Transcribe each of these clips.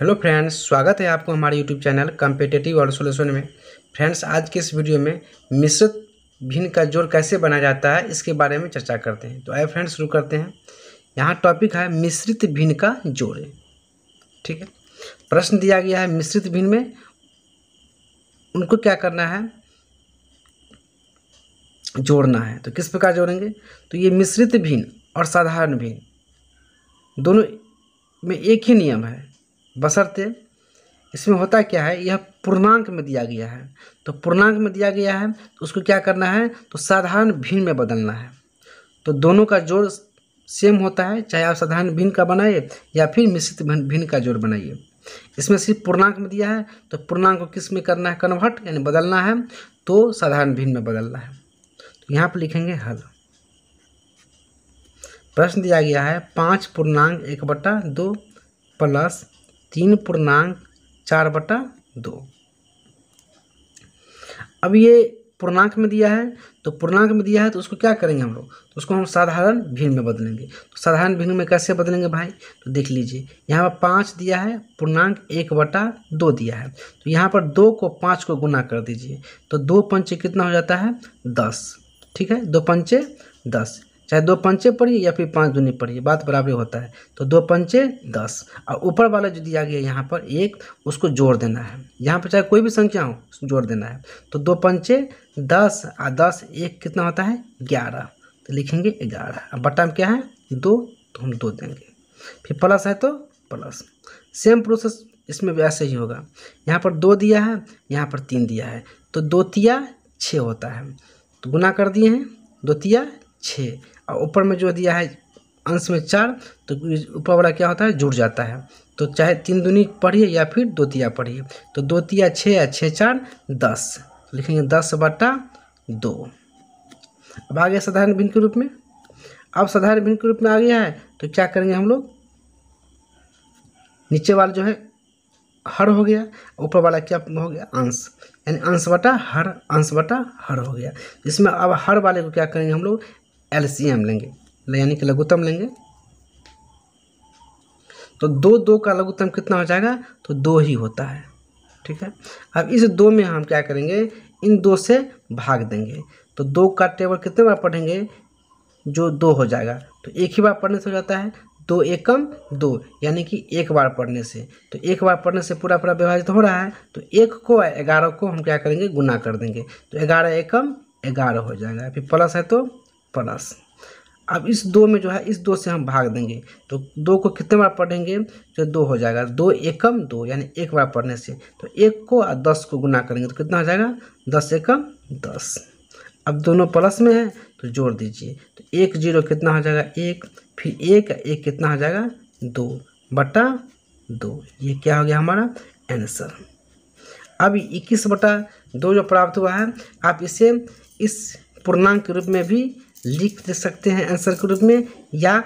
hello friends स्वागत है आपको हमारे यूट्यूब चैनल कम्पिटेटिव और सोल्यूशन में फ्रेंड्स आज के इस वीडियो में मिश्रित भिन्न का जोड़ कैसे बनाया जाता है इसके बारे में चर्चा करते हैं तो आए फ्रेंड्स शुरू करते हैं यहाँ टॉपिक है मिश्रित भिन्न का जोड़ ठीक है प्रश्न दिया गया है मिश्रित भिन्न में उनको क्या करना है जोड़ना है तो किस प्रकार जोड़ेंगे तो ये मिश्रित भिन्न और साधारण भिन्न दोनों में एक ही नियम है बशर्ते इसमें होता क्या है यह पूर्णांक में दिया गया है तो पूर्णांक में दिया गया है तो उसको क्या करना है तो साधारण भिन्न में बदलना है तो दोनों का जोड़ सेम होता है चाहे आप साधारण भिन्न का बनाइए या फिर मिश्रित भिन्न का जोड़ बनाइए इसमें सिर्फ पूर्णांक में दिया है तो पूर्णांक को किस में करना है कन्वर्ट यानी बदलना है तो साधारण भिन्न में बदलना है तो यहाँ पर लिखेंगे हल प्रश्न दिया गया है पाँच पूर्णांक एक बट्टा दो प्लस तीन पूर्णांक चार बटा दो अब ये पूर्णांक में दिया है तो पूर्णांक में दिया है तो उसको क्या करेंगे हम लोग तो उसको हम साधारण भिन्न में बदलेंगे तो साधारण भिन्न में कैसे बदलेंगे भाई तो देख लीजिए यहाँ पर पाँच दिया है पूर्णांक एक बटा दो दिया है तो यहाँ पर दो को पाँच को गुना कर दीजिए तो दो पंचे कितना हो जाता है दस ठीक है दो पंचे दस चाहे दो पंचे पढ़िए या फिर पाँच दूनी पढ़िए बात बराबर होता है तो दो पंचे दस और ऊपर वाला जो दिया गया यहाँ पर एक उसको जोड़ देना है यहाँ पर चाहे कोई भी संख्या हो जोड़ देना है तो दो पंचे दस और दस एक कितना होता है ग्यारह तो लिखेंगे ग्यारह अब बट्टा में क्या है दो तो हम दो देंगे फिर प्लस है तो प्लस सेम प्रोसेस इसमें ऐसे ही होगा यहाँ पर दो दिया है यहाँ पर तीन दिया है तो दो तिया छः होता है तो गुना कर दिए हैं दो तिया छः और ऊपर में जो दिया है अंश में चार तो ऊपर वाला क्या होता है जुड़ जाता है तो चाहे तीन दुनी पढ़िए या फिर दो तिया पढ़िए तो दो तिया छः या छः चार दस लिखेंगे दस बटा दो अब आ गया साधारण भिन्न के रूप में अब साधारण भिन्न के रूप में आ गया है तो क्या करेंगे हम लोग नीचे वाला जो है हर हो गया ऊपर वाला क्या हो गया अंश यानी अंश बटा हर अंश बटा हर हो गया इसमें अब हर वाले को क्या करेंगे हम लोग एल सी एम लेंगे यानी कि लघुत्तम लेंगे तो दो दो का लघुतम कितना हो जाएगा तो दो ही होता है ठीक है अब इस दो में हम क्या करेंगे इन दो से भाग देंगे तो दो का टेबल कितने बार पढ़ेंगे जो दो हो जाएगा तो एक ही बार पढ़ने से हो जाता है दो एकम दो यानी कि एक बार पढ़ने से तो एक बार पढ़ने से पूरा पूरा विभाजित हो रहा है तो एक को ग्यारह को हम क्या करेंगे गुना कर देंगे तो ग्यारह एकम ग्यारह हो जाएगा फिर प्लस है तो प्लस अब इस दो में जो है इस दो से हम भाग देंगे तो दो को कितने बार पढ़ेंगे तो दो हो जाएगा दो एकम दो यानी एक बार पढ़ने से तो एक को और दस को गुना करेंगे तो कितना हो जाएगा दस एकम दस अब दोनों प्लस में है तो जोड़ दीजिए तो एक जीरो कितना हो जाएगा एक फिर एक एक कितना हो जाएगा दो बटा दो ये क्या हो गया हमारा आंसर अब इक्कीस बटा दो जो प्राप्त हुआ है आप इसे इस पूर्णांक के रूप में भी लिख सकते हैं आंसर के रूप में या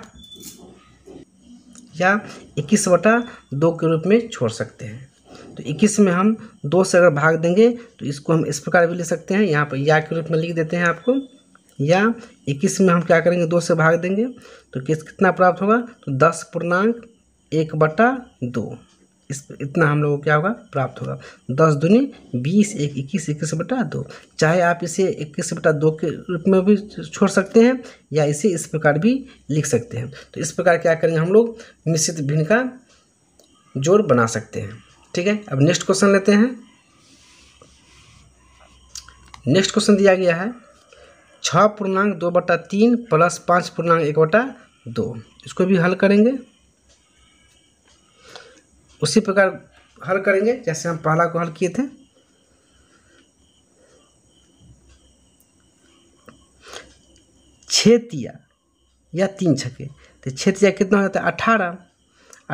या इक्कीस बटा दो के रूप में छोड़ सकते हैं तो इक्कीस में हम दो से अगर भाग देंगे तो इसको हम इस प्रकार भी ले सकते हैं यहाँ पर या के रूप में लिख देते हैं आपको या इक्कीस में हम क्या करेंगे दो से भाग देंगे तो किस कितना प्राप्त होगा तो दस पूर्णांक एक बटा दो इस इतना हम लोगों को क्या होगा प्राप्त होगा दस दूनी बीस एक इक्कीस इक्कीस बटा दो चाहे आप इसे इक्कीस बटा दो के रूप में भी छोड़ सकते हैं या इसे इस प्रकार भी लिख सकते हैं तो इस प्रकार क्या करेंगे हम लोग मिश्रित भिन्न का जोड़ बना सकते हैं ठीक है अब नेक्स्ट क्वेश्चन लेते हैं नेक्स्ट क्वेश्चन दिया गया है छः पूर्णांक दो बटा तीन प्लस पाँच पूर्णांक एक बटा दो इसको भी हल करेंगे उसी प्रकार हल करेंगे जैसे हम पहला को हल किए थे छेतिया या तीन छके तो छेतिया कितना हो जाता है अठारह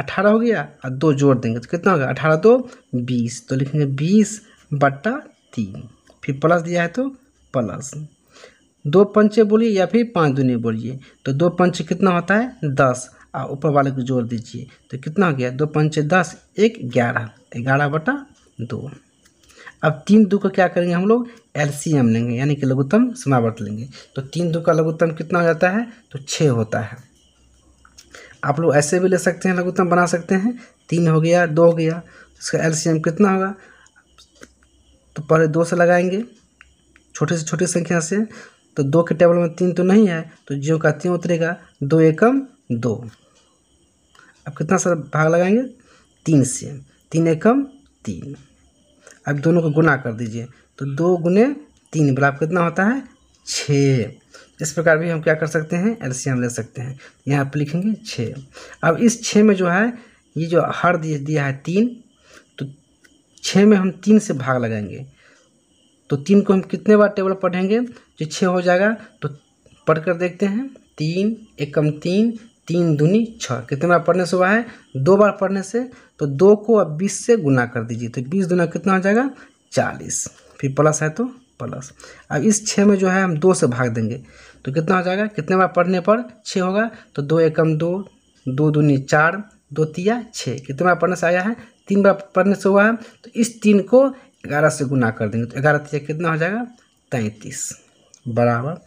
अठारह हो गया और दो जोड़ देंगे तो कितना होगा अठारह दो तो बीस तो लिखेंगे बीस बट्टा तीन फिर प्लस दिया है तो प्लस दो पंचे बोलिए या फिर पाँच दुनिया बोलिए तो दो पंच कितना होता है दस और ऊपर वाले को जोड़ दीजिए तो कितना हो गया दो पंचे दस एक ग्यारह ग्यारह बटा दो अब तीन दो का क्या करेंगे हम लोग एम लेंगे यानी कि लघुत्तम समावर्त लेंगे तो तीन दो का लघुत्तम कितना हो जाता है तो छः होता है आप लोग ऐसे भी ले सकते हैं लघुत्तम बना सकते हैं तीन हो गया दो हो गया इसका एम कितना होगा तो पहले दो से लगाएंगे छोटे से छोटी संख्या से तो दो के टेबल में तीन तो नहीं है तो जो का तीन उतरेगा दो एकम दो अब कितना सारा भाग लगाएंगे तीन से तीन एकम तीन अब दोनों को गुना कर दीजिए तो दो गुने तीन बराब कितना होता है छः इस प्रकार भी हम क्या कर सकते हैं एलसीएम ले सकते हैं यहाँ पर लिखेंगे छः अब इस छः में जो है ये जो हर दिया है तीन तो छः में हम तीन से भाग लगाएंगे तो तीन को हम कितने बार टेबल पढ़ेंगे जो छः हो जाएगा तो पढ़ कर देखते हैं तीन एकम तीन तीन दूनी छः कितने बार पढ़ने से हुआ है दो बार पढ़ने से तो दो को अब बीस से गुना कर दीजिए तो बीस दुना कितना हो जाएगा चालीस फिर प्लस है तो प्लस अब इस छः में जो है हम दो से भाग देंगे तो कितना हो जाएगा कितने बार पढ़ने पर छः होगा तो दो एकम दो दो दूनी चार दो तिया छः कितने बार पढ़ने से आया है तीन बार पढ़ने से हुआ है तो इस तीन को ग्यारह से गुना कर देंगे तो ग्यारह तिया कितना हो जाएगा तैंतीस बराबर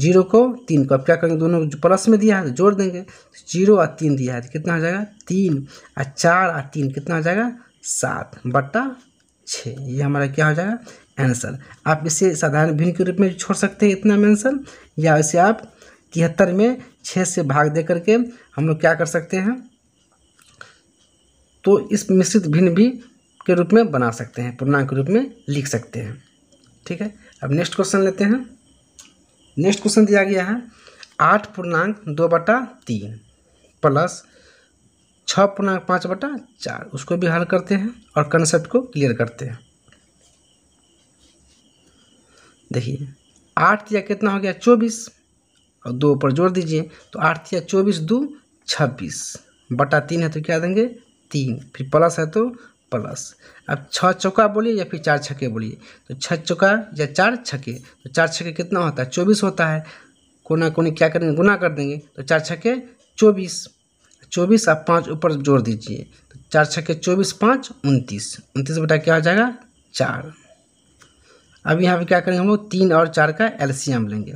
जीरो को तीन को अब क्या करेंगे दोनों प्लस में दिया है तो जोड़ देंगे तो जीरो और तीन दिया है तो कितना हो जाएगा तीन और चार और तीन कितना हो जाएगा सात बट्टा छः ये हमारा क्या हो जाएगा आंसर आप इसे साधारण भिन्न के रूप में छोड़ सकते हैं इतना में आंसर या इसे आप तिहत्तर में छः से भाग दे करके हम लोग क्या कर सकते हैं तो इस मिश्रित भिन्न भी के रूप में बना सकते हैं पूर्णांक के रूप में लिख सकते हैं ठीक है अब नेक्स्ट क्वेश्चन लेते हैं नेक्स्ट क्वेश्चन दिया गया है आठ पूर्णांक दो बटा तीन प्लस छः पूर्णांक पाँच बटा चार उसको भी हल करते हैं और कंसेप्ट को क्लियर करते हैं देखिए आठ या कितना हो गया चौबीस और दो पर जोड़ दीजिए तो आठ या चौबीस दो छब्बीस बटा तीन है तो क्या देंगे तीन फिर प्लस है तो प्लस अब छः चौका बोलिए या फिर चार छक्के बोलिए तो छः चौका या चार छक्के तो चार छक्के कितना होता है चौबीस होता है कोना कोने क्या करेंगे गुना कर देंगे तो चार छक्के चौबीस चौबीस आप पाँच ऊपर जोड़ दीजिए तो चार छक्के चौबीस पाँच उनतीस उनतीस बटा क्या हो जाएगा चार अब यहाँ पर क्या करेंगे हम लोग तीन और चार का एलसीएम लेंगे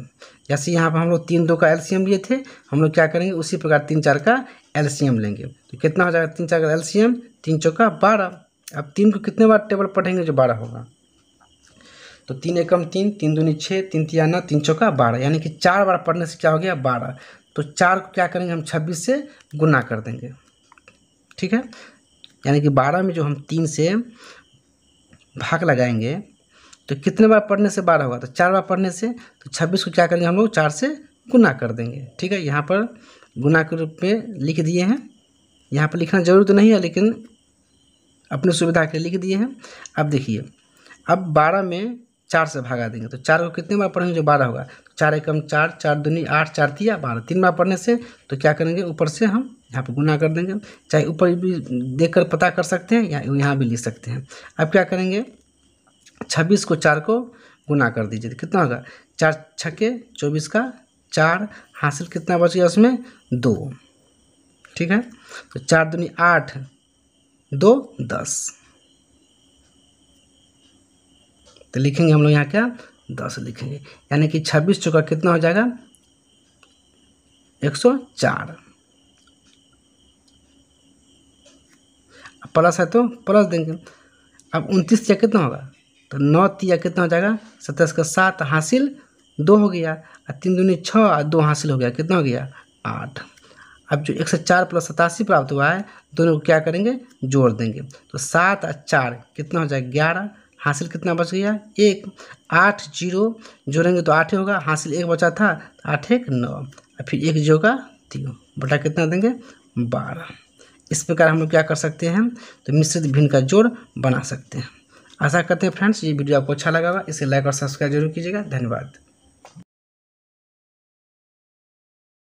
जैसे यहाँ पर हम लोग तीन दो का एलसीएम लिए थे हम लोग क्या करेंगे उसी प्रकार तीन चार का एलसीएम लेंगे तो कितना हो जाएगा तीन चार का एलसीएम तीन चौका बारह अब तीन को कितने बार टेबल पढ़ेंगे जो बारह होगा तो तीन एकम तीन तीन दूनी छः तीन तिया नौ तीन चौका बारह यानी कि चार बार पढ़ने से क्या हो गया बारह तो चार को क्या करेंगे हम छब्बीस से गुना कर देंगे ठीक है यानी कि बारह में जो हम तीन से भाग लगाएंगे तो कितने बार पढ़ने से बारह होगा तो चार बार पढ़ने से तो छब्बीस को क्या करेंगे हम लोग चार से गुना कर देंगे ठीक है यहाँ पर गुना के रूप में लिख दिए हैं यहाँ पर लिखना जरूरी तो नहीं है लेकिन अपनी सुविधा के लिए लिख दिए हैं अब देखिए अब बारह में चार से भागा देंगे तो चार को कितने बार पढ़ेंगे जो बारह होगा तो चार एकम चार चार दूनी आठ चार तिया बारह तीन बार पढ़ने से तो क्या करेंगे ऊपर से हम यहाँ पर गुना कर देंगे चाहे ऊपर भी देख कर पता कर सकते हैं या यहाँ भी लिख सकते हैं अब क्या करेंगे छब्बीस को चार को गुना कर दीजिए तो कितना होगा चार छके चौबीस का चार हासिल कितना बच गया उसमें दो ठीक है तो चार दूनी आठ दो दस तो लिखेंगे हम लोग यहाँ क्या दस लिखेंगे यानी कि छब्बीस चौका कितना हो जाएगा एक सौ चार प्लस है तो प्लस देंगे अब उनतीस या कितना होगा तो नौ तिया कितना हो जाएगा सत्ताईस का सात हासिल दो हो गया और तीन दूनी छः और दो हासिल हो गया कितना हो गया आठ अब जो एक सौ चार प्लस सतासी प्राप्त हुआ है दोनों को क्या करेंगे जोड़ देंगे तो सात और चार कितना हो जाएगा ग्यारह हासिल कितना बच गया एक आठ जीरो जोड़ेंगे तो आठ होगा हासिल एक बचा था तो आठ एक नौ और फिर एक जो का तीन बटा कितना देंगे बारह इस प्रकार हम लोग क्या कर सकते हैं तो मिश्रित भिन्न का जोड़ बना सकते हैं आशा करते हैं फ्रेंड्स ये वीडियो आपको अच्छा लगा होगा इसे लाइक और सब्सक्राइब जरूर कीजिएगा धन्यवाद